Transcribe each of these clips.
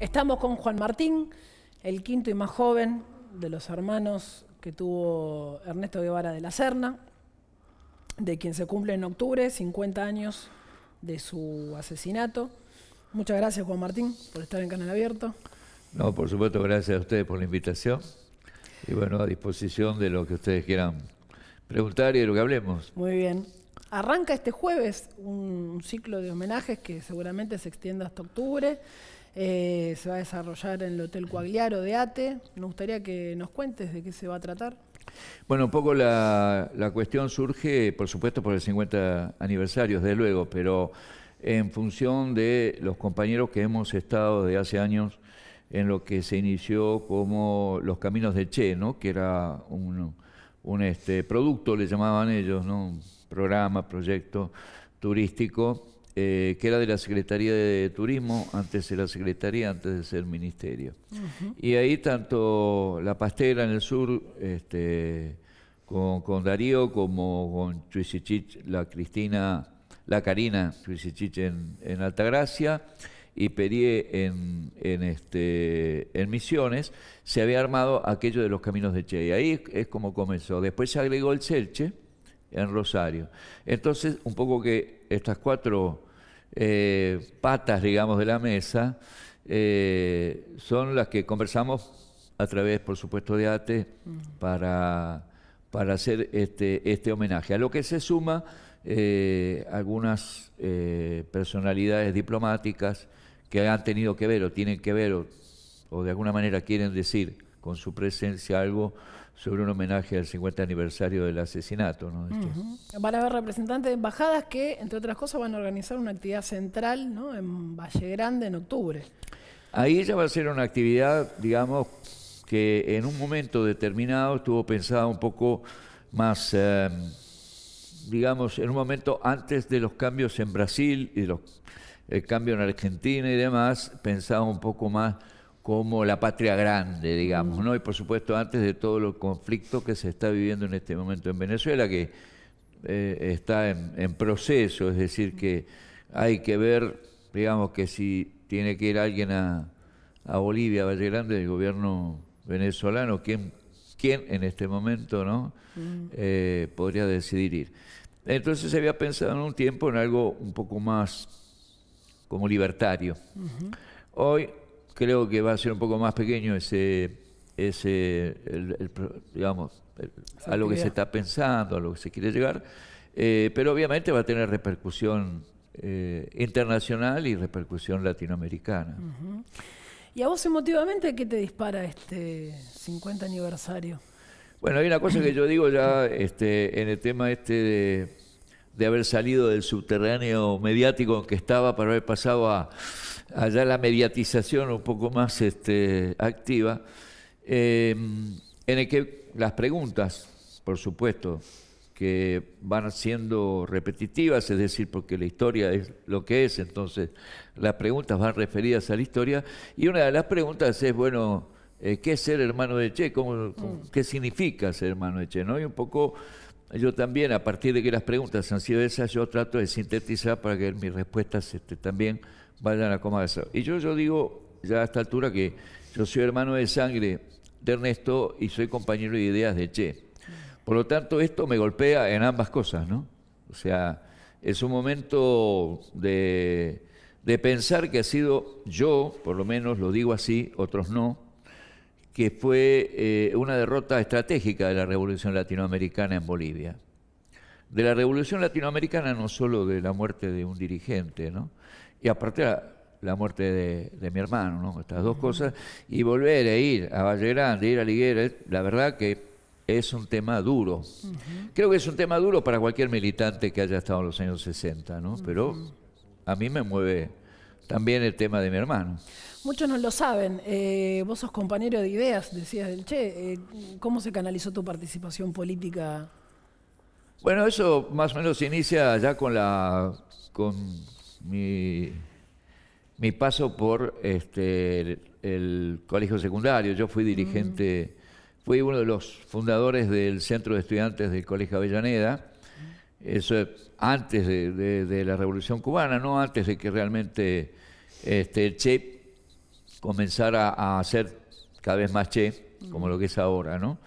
Estamos con Juan Martín, el quinto y más joven de los hermanos que tuvo Ernesto Guevara de la Serna, de quien se cumple en octubre 50 años de su asesinato. Muchas gracias Juan Martín por estar en Canal Abierto. No, por supuesto, gracias a ustedes por la invitación. Y bueno, a disposición de lo que ustedes quieran preguntar y de lo que hablemos. Muy bien. Arranca este jueves un ciclo de homenajes que seguramente se extienda hasta octubre. Eh, se va a desarrollar en el Hotel Coagliaro de ATE. Me gustaría que nos cuentes de qué se va a tratar. Bueno, un poco la, cuestión surge, por supuesto, por el 50 aniversario, desde luego, pero en función de los compañeros que hemos estado desde hace años en lo que se inició como los caminos de Che, ¿no? que era un, este, producto, le llamaban ellos, ¿no? un programa, proyecto turístico eh, que era de la Secretaría de Turismo, antes de la Secretaría, antes de ser Ministerio. Y ahí tanto La Pastera en el sur, este, con, Darío, como con Chuisichich, la Cristina, la Karina Chuisichich en, Altagracia, y Perié en, este, en Misiones, se había armado aquello de los caminos de Che. Y ahí es como comenzó. Después se agregó el Selche en Rosario. Entonces, un poco que estas cuatro eh, patas, digamos, de la mesa, eh, son las que conversamos a través, por supuesto, de ATE para, hacer este, este homenaje. A lo que se suma eh, algunas personalidades diplomáticas que han tenido que ver o tienen que ver o de alguna manera quieren decir con su presencia algo sobre un homenaje al 50 aniversario del asesinato. ¿no? Van a haber representantes de embajadas que, entre otras cosas, van a organizar una actividad central ¿no? en Valle Grande en octubre. Ahí ya va a ser una actividad, digamos, que en un momento determinado estuvo pensada un poco más, eh, digamos, en un momento antes de los cambios en Brasil y los, el cambio en Argentina y demás, pensada un poco más como la patria grande, digamos, ¿no? Y por supuesto antes de todo el conflicto que se está viviendo en este momento en Venezuela, que eh, está en, proceso, es decir, que hay que ver, digamos, que si tiene que ir alguien a, Bolivia, a Valle Grande, del gobierno venezolano, ¿quién, en este momento, ¿no? Mm. Eh, podría decidir ir. Entonces se había pensado en un tiempo en algo un poco más como libertario. Hoy creo que va a ser un poco más pequeño ese, ese digamos, a lo que se está pensando, a lo que se quiere llegar, eh, pero obviamente va a tener repercusión eh, internacional y repercusión latinoamericana. ¿Y a vos emotivamente qué te dispara este 50 aniversario? Bueno, hay una cosa que yo digo ya este, en el tema este de de haber salido del subterráneo mediático en que estaba para haber pasado a, allá la mediatización un poco más este, activa, eh, en el que las preguntas, por supuesto, que van siendo repetitivas, es decir, porque la historia es lo que es, entonces las preguntas van referidas a la historia, y una de las preguntas es, bueno, eh, ¿qué es ser hermano de Che? Mm. ¿Qué significa ser hermano de Che? ¿No? Y un poco yo también, a partir de que las preguntas han sido esas, yo trato de sintetizar para que mis respuestas este, también vayan a coma de Y yo, yo digo, ya a esta altura, que yo soy hermano de sangre de Ernesto y soy compañero de ideas de Che. Por lo tanto, esto me golpea en ambas cosas, ¿no? O sea, es un momento de, de pensar que ha sido yo, por lo menos lo digo así, otros no, que fue eh, una derrota estratégica de la Revolución Latinoamericana en Bolivia. De la Revolución Latinoamericana no solo de la muerte de un dirigente, ¿no? y aparte la, la muerte de, mi hermano, ¿no? estas dos cosas, y volver a e ir a Valle Grande, ir a Liguera, la verdad que es un tema duro. Creo que es un tema duro para cualquier militante que haya estado en los años 60, pero a mí me mueve también el tema de mi hermano. Muchos no lo saben. Eh, vos sos compañero de ideas, decías del Che. Eh, ¿Cómo se canalizó tu participación política? Bueno, eso más o menos inicia ya con la con mi, mi paso por este, el, colegio secundario. Yo fui dirigente, mm. fui uno de los fundadores del centro de estudiantes del Colegio Avellaneda. Eso antes de, la Revolución Cubana, no antes de que realmente este, el Che comenzar a, hacer cada vez más che, como lo que es ahora, ¿no?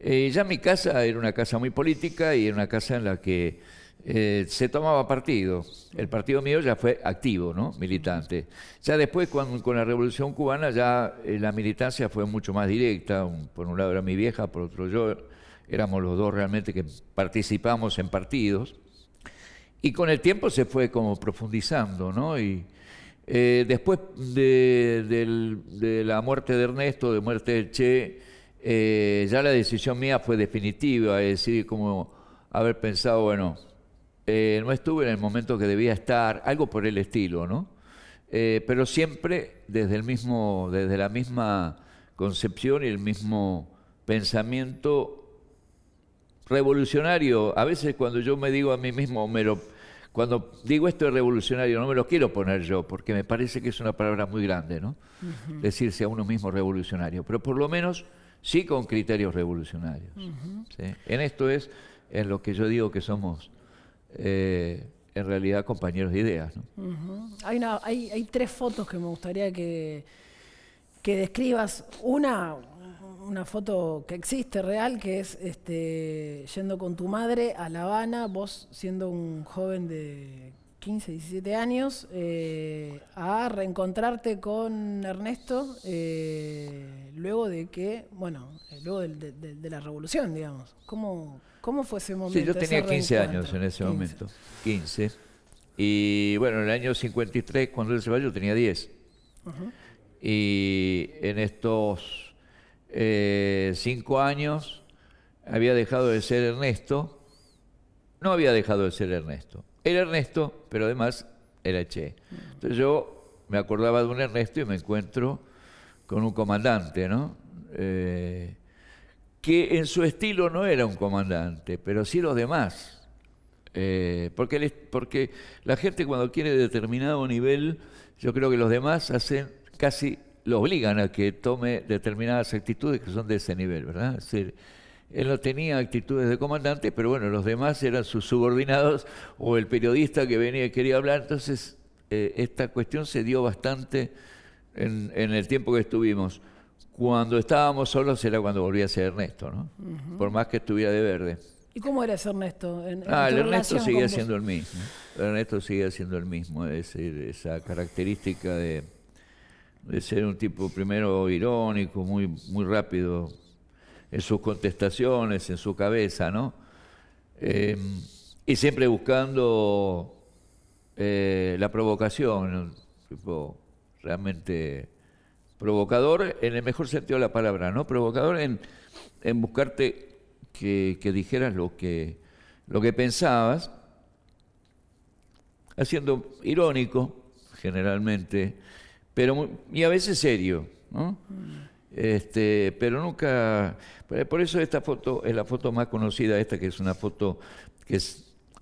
Eh, ya mi casa era una casa muy política y era una casa en la que eh, se tomaba partido. El partido mío ya fue activo, ¿no? Militante. Ya después, con, con la Revolución Cubana, ya eh, la militancia fue mucho más directa. por un lado era mi vieja, por otro yo. Éramos los dos realmente que participamos en partidos. Y con el tiempo se fue como profundizando, ¿no? Y, eh, después de, la muerte de Ernesto, de muerte de Che, eh, ya la decisión mía fue definitiva, es decir, como haber pensado, bueno, eh, no estuve en el momento que debía estar, algo por el estilo, ¿no? pero siempre desde, el mismo, desde la misma concepción y el mismo pensamiento revolucionario. A veces cuando yo me digo a mí mismo, lo... Cuando digo esto de revolucionario, no me lo quiero poner yo, porque me parece que es una palabra muy grande, ¿no? Decirse a uno mismo revolucionario, pero por lo menos sí con criterios revolucionarios. En esto es en lo que yo digo que somos eh, en realidad compañeros de ideas. hay, hay, hay, tres fotos que me gustaría que, que describas. Una, una foto que existe real, que es este, yendo con tu madre a La Habana, vos siendo un joven de 15, 17 años, eh, a reencontrarte con Ernesto eh, luego de que, bueno, eh, luego de, la revolución, digamos. ¿Cómo, ¿Cómo fue ese momento? Sí, yo tenía 15 años en ese momento, 15. Y bueno, en el año 53, cuando él se va, yo tenía 10. Y en estos eh, cinco años, había dejado de ser Ernesto, no había dejado de ser Ernesto, era Ernesto, pero además era Che. Entonces yo me acordaba de un Ernesto y me encuentro con un comandante, ¿no? Eh, que en su estilo no era un comandante, pero sí los demás. Eh, porque la gente cuando quiere determinado nivel, yo creo que los demás hacen casi lo obligan a que tome determinadas actitudes que son de ese nivel, ¿verdad? Es decir, él no tenía actitudes de comandante, pero bueno, los demás eran sus subordinados o el periodista que venía y quería hablar. Entonces, eh, esta cuestión se dio bastante en, el tiempo que estuvimos. Cuando estábamos solos era cuando volvía a ser Ernesto, ¿no? Por más que estuviera de verde. ¿Y cómo era Ernesto? ah, el Ernesto sigue siendo el mismo. Ernesto sigue siendo el mismo, es decir, esa característica de de ser un tipo primero irónico, muy, muy rápido en sus contestaciones, en su cabeza, ¿no? Em, y siempre buscando eh, la provocación, un tipo realmente provocador en el mejor sentido de la palabra, ¿no? Provocador en, buscarte que, dijeras lo que, lo que pensabas, haciendo irónico generalmente y a veces serio, ¿no? Este, pero nunca, por eso esta foto es la foto más conocida, esta que es una foto que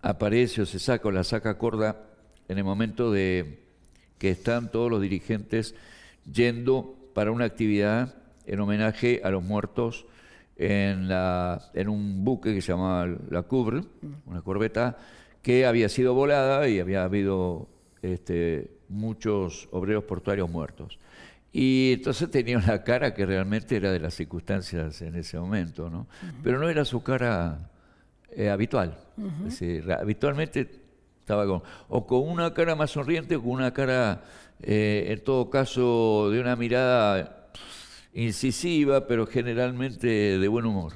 aparece o se saca o la saca corda en el momento de que están todos los dirigentes yendo para una actividad en homenaje a los muertos en, la, en un buque que se llamaba La Cubre, una corbeta que había sido volada y había habido este, muchos obreros portuarios muertos. Y entonces tenía una cara que realmente era de las circunstancias en ese momento, ¿no? Pero no era su cara eh, habitual. habitualmente estaba con, o con una cara más sonriente o con una cara, eh, en todo caso, de una mirada incisiva, pero generalmente de buen humor.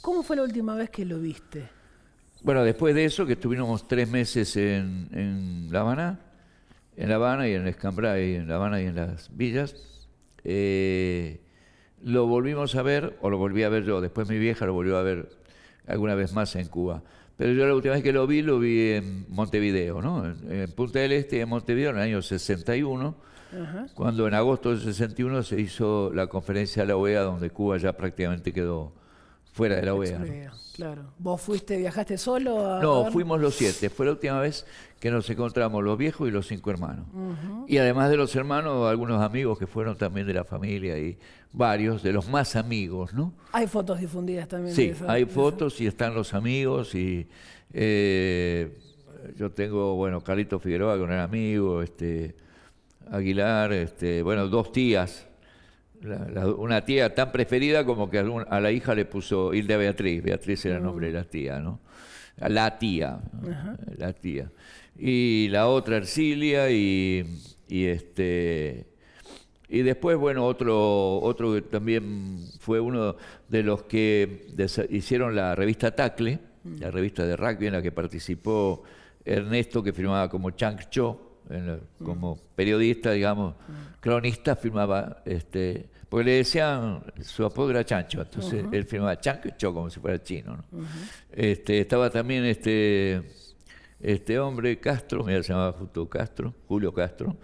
¿Cómo fue la última vez que lo viste? Bueno, después de eso, que estuvimos tres meses en, La Habana, en La Habana y en Escambray, en La Habana y en las villas, eh, lo volvimos a ver, o lo volví a ver yo, después mi vieja lo volvió a ver alguna vez más en Cuba. Pero yo la última vez que lo vi, lo vi en Montevideo, ¿no? En, Punta del Este, en Montevideo, en el año 61, cuando en agosto del 61 se hizo la conferencia de la OEA, donde Cuba ya prácticamente quedó Fuera de la e OEA. Claro. ¿Vos fuiste, viajaste solo? no, fuimos los siete. Fue la última vez que nos encontramos los viejos y los cinco hermanos. Y además de los hermanos, algunos amigos que fueron también de la familia y varios de los más amigos, ¿no? Hay fotos difundidas también. Sí, hay fotos y están los amigos y eh, yo tengo, bueno, Carlito Figueroa, que no era amigo, este, Aguilar, este, bueno, dos tías una tía tan preferida como que a la hija le puso Hilda Beatriz, Beatriz era el nombre de la mm. tía, ¿no? La tía, la tía. Y la otra Ercilia y, este... Y después, bueno, otro, otro que también fue uno de los que hicieron la revista Tacle, la mm. revista de rugby en la que participó Ernesto, que firmaba como Chang Cho, Mm. como periodista, digamos, mm. cronista, firmaba, este, porque le decían, su apodo era Chancho, entonces él firmaba Chancho como si fuera chino. ¿no? este, estaba también este, este hombre, Castro, mira, se llamaba justo Castro, Julio Castro,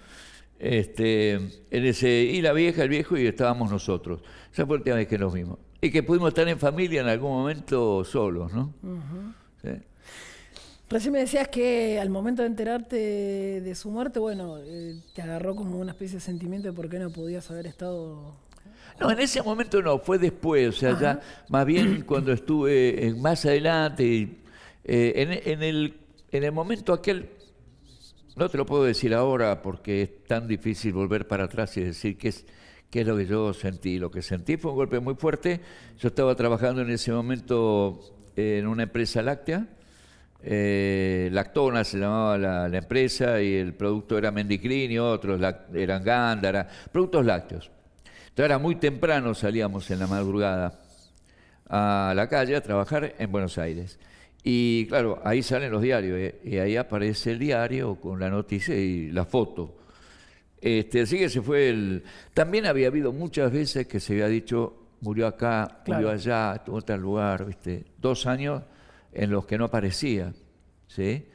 este, ese, y la vieja, el viejo, y estábamos nosotros. Esa fue la última vez que nos vimos. Y que pudimos estar en familia en algún momento solos, ¿no? Recién me decías que al momento de enterarte de su muerte, bueno, eh, te agarró como una especie de sentimiento de por qué no podías haber estado no, en ese momento no, fue después, o sea, ya más bien cuando estuve eh, más adelante, eh, en, en, el, en el momento aquel, no te lo puedo decir ahora porque es tan difícil volver para atrás y decir qué es, qué es lo que yo sentí. Lo que sentí fue un golpe muy fuerte, yo estaba trabajando en ese momento en una empresa láctea eh, Lactona se llamaba la, empresa y el producto era Mendicrini, otros eran Gándara, productos lácteos. Entonces era muy temprano, salíamos en la madrugada a la calle a trabajar en Buenos Aires. Y claro, ahí salen los diarios eh, y, ahí aparece el diario con la noticia y la foto. Este, así que se fue el... También había habido muchas veces que se había dicho, murió acá, murió allá, en tal lugar, ¿viste? Dos años en los que no aparecía. ¿sí?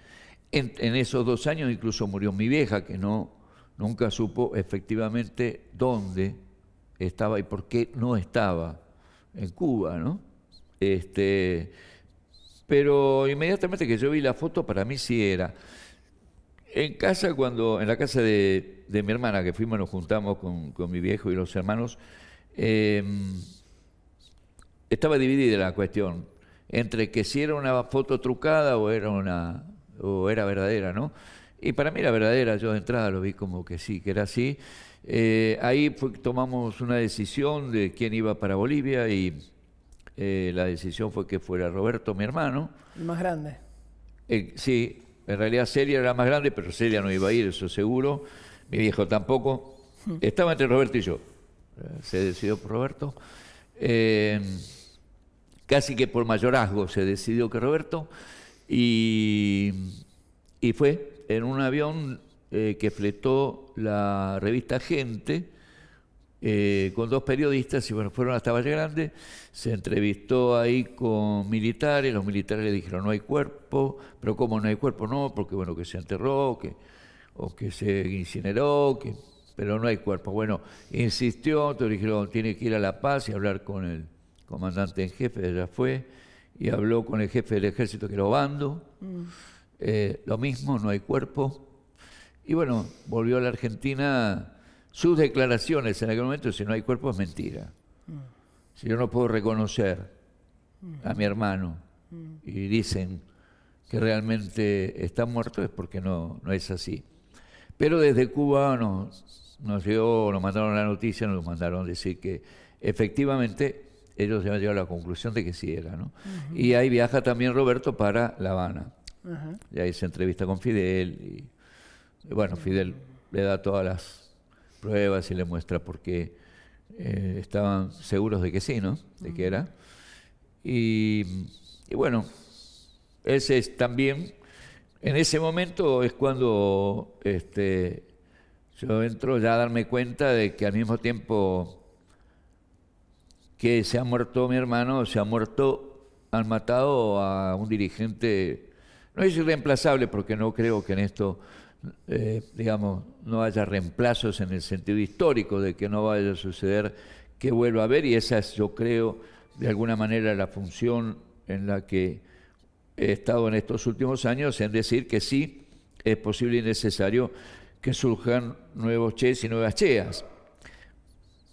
En, esos dos años incluso murió mi vieja, que no, nunca supo efectivamente dónde estaba y por qué no estaba en Cuba, ¿no? Este, pero inmediatamente que yo vi la foto, para mí sí era. En casa, cuando, en la casa de, mi hermana, que fuimos, nos juntamos con, mi viejo y los hermanos, eh, estaba dividida la cuestión entre que si era una foto trucada o era una o era verdadera, ¿no? Y para mí era verdadera, yo de entrada lo vi como que sí, que era así. Eh, ahí fue, tomamos una decisión de quién iba para Bolivia y eh, la decisión fue que fuera Roberto, mi hermano. El más grande. Eh, sí, en realidad Celia era más grande, pero Celia no iba a ir, eso seguro. Mi viejo tampoco. Hmm. Estaba entre Roberto y yo. Se decidió por Roberto. Eh, casi que por mayorazgo se decidió que Roberto, y, fue en un avión eh, que fletó la revista Gente, eh, con dos periodistas y bueno, fueron hasta Valle Grande, se entrevistó ahí con militares, los militares le dijeron no hay cuerpo, pero ¿cómo no hay cuerpo? No, porque bueno, que se enterró, o que se incineró, que, pero no hay cuerpo. Bueno, insistió, entonces dijeron tiene que ir a La Paz y hablar con él comandante en jefe, ya fue, y habló con el jefe del ejército que era Obando. Mm. Eh, lo mismo, no hay cuerpo. Y bueno, volvió a la Argentina. Sus declaraciones en aquel momento, si no hay cuerpo, es mentira. Mm. Si yo no puedo reconocer mm. a mi hermano y dicen que realmente está muerto, es porque no, no es así. Pero desde Cuba nos, nos llegó, nos mandaron la noticia, nos mandaron decir que efectivamente ellos ya han llegado a la conclusión de que sí era, ¿no? Y ahí viaja también Roberto para La Habana. Y ahí se entrevista con Fidel y, bueno, Fidel le da todas las pruebas y le muestra por qué eh, estaban seguros de que sí, ¿no? De que era. Y, bueno, ese es también, en ese momento es cuando este, yo entro ya a darme cuenta de que al mismo tiempo que se ha muerto mi hermano, se ha muerto, han matado a un dirigente, no es irreemplazable porque no creo que en esto, eh, digamos, no haya reemplazos en el sentido histórico de que no vaya a suceder que vuelva a haber y esa es, yo creo, de alguna manera la función en la que he estado en estos últimos años, en decir que sí, es posible y necesario que surjan nuevos Che's y nuevas cheas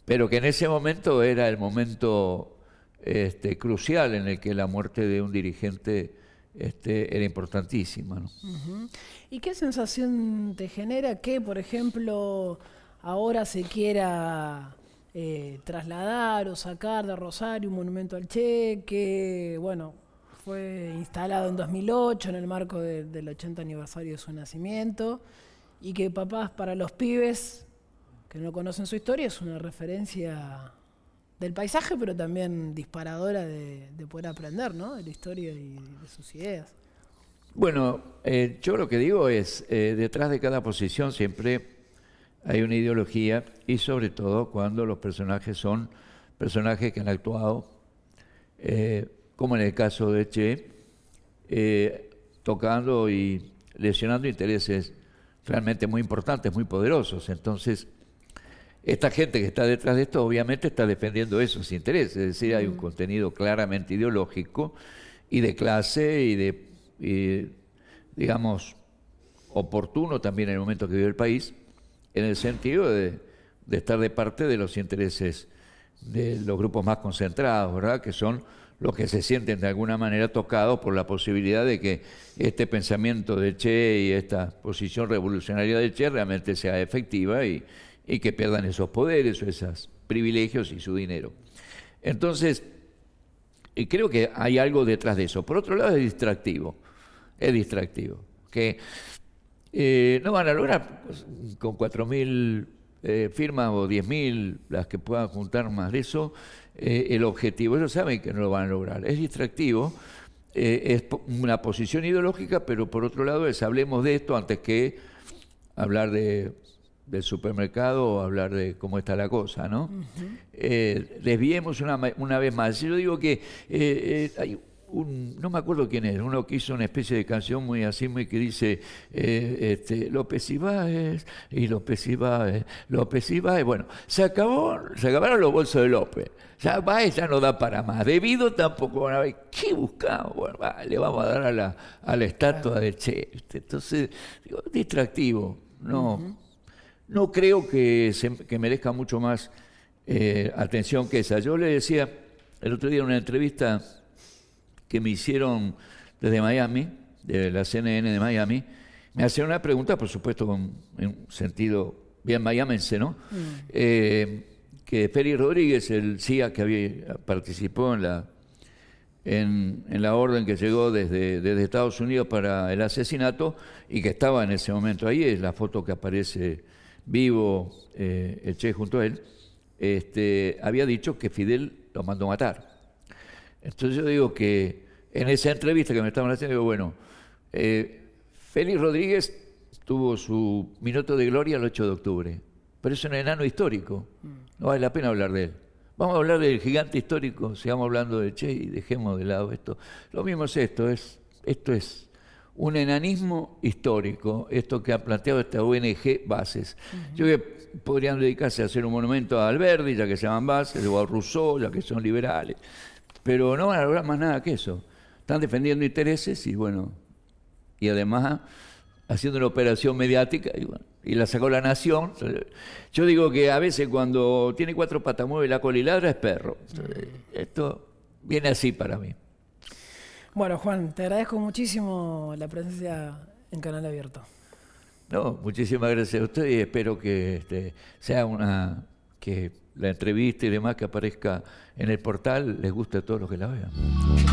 pero que en ese momento era el momento este, crucial en el que la muerte de un dirigente este, era importantísima. ¿Y qué sensación te genera que, por ejemplo, ahora se quiera eh, trasladar o sacar de Rosario un monumento al Che, que, bueno, fue instalado en 2008 en el marco del 80 aniversario de su nacimiento, y que papás para los pibes que no conocen su historia, es una referencia del paisaje, pero también disparadora de, poder aprender, ¿no? De la historia y de sus ideas. Bueno, eh, yo lo que digo es, eh, detrás de cada posición siempre hay una ideología y sobre todo cuando los personajes son personajes que han actuado, eh, como en el caso de Che, tocando y lesionando intereses realmente muy importantes, muy poderosos. Entonces, esta gente que está detrás de esto obviamente está defendiendo esos intereses, es decir, hay un mm. contenido claramente ideológico y de clase y de, digamos, oportuno también en el momento que vive el país, en el sentido de, estar de parte de los intereses de los grupos más concentrados, ¿verdad? Que son los que se sienten de alguna manera tocados por la posibilidad de que este pensamiento de Che y esta posición revolucionaria de Che realmente sea efectiva y, y que pierdan esos poderes o esos privilegios y su dinero. Entonces, creo que hay algo detrás de eso. Por otro lado, es distractivo. Es distractivo. Que eh, no van a lograr pues, con 4.000 eh, firmas o 10.000, las que puedan juntar más de eso, eh, el objetivo. Ellos saben que no lo van a lograr. Es distractivo. es una posición ideológica, pero por otro lado es hablemos de esto antes que hablar de del supermercado hablar de cómo está la cosa, ¿no? Eh, desviemos una, una, vez más. Yo digo que eh, eh, hay un, no me acuerdo quién es, uno que hizo una especie de canción muy así, muy que dice este, López Ibáez y López Ibáez, López Ibáez. Bueno, se acabó, se acabaron los bolsos de López. Ya ya no da para más. Debido tampoco van a qué buscamos. le vamos a dar a la, a la estatua de Che. Entonces, digo, distractivo, no no creo que, merezca mucho más eh, atención que esa. Yo le decía el otro día en una entrevista que me hicieron desde Miami, de la CNN de Miami, me hacían una pregunta, por supuesto, con, en un sentido bien mayamense, ¿no? Mm. Eh, que Félix Rodríguez, el CIA que había, participó en la, en, la orden que llegó desde, desde, Estados Unidos para el asesinato y que estaba en ese momento ahí, es la foto que aparece vivo eh, el Che junto a él, este, había dicho que Fidel lo mandó matar. Entonces yo digo que en esa entrevista que me estaban haciendo, digo, bueno, eh, Félix Rodríguez tuvo su minuto de gloria el 8 de octubre, pero es un enano histórico, mm. no vale la pena hablar de él. Vamos a hablar del gigante histórico, sigamos hablando del Che y dejemos de lado esto. Lo mismo es esto, es, esto es un enanismo histórico, esto que ha planteado esta ONG Bases. Yo creo que podrían dedicarse a hacer un monumento a Alberti ya que se llaman Bases, o a Rousseau, ya que son liberales, pero no van a lograr más nada que eso. Están defendiendo intereses y bueno, y además haciendo una operación mediática y, y la sacó la nación. Yo digo que a veces cuando tiene cuatro patas mueve la cola y ladra es perro. Mm. Esto viene así para mí. Bueno, Juan, te agradezco muchísimo la presencia en Canal Abierto. No, muchísimas gracias a usted y espero que este, sea una que la entrevista y demás que aparezca en el portal les guste a todos los que la vean.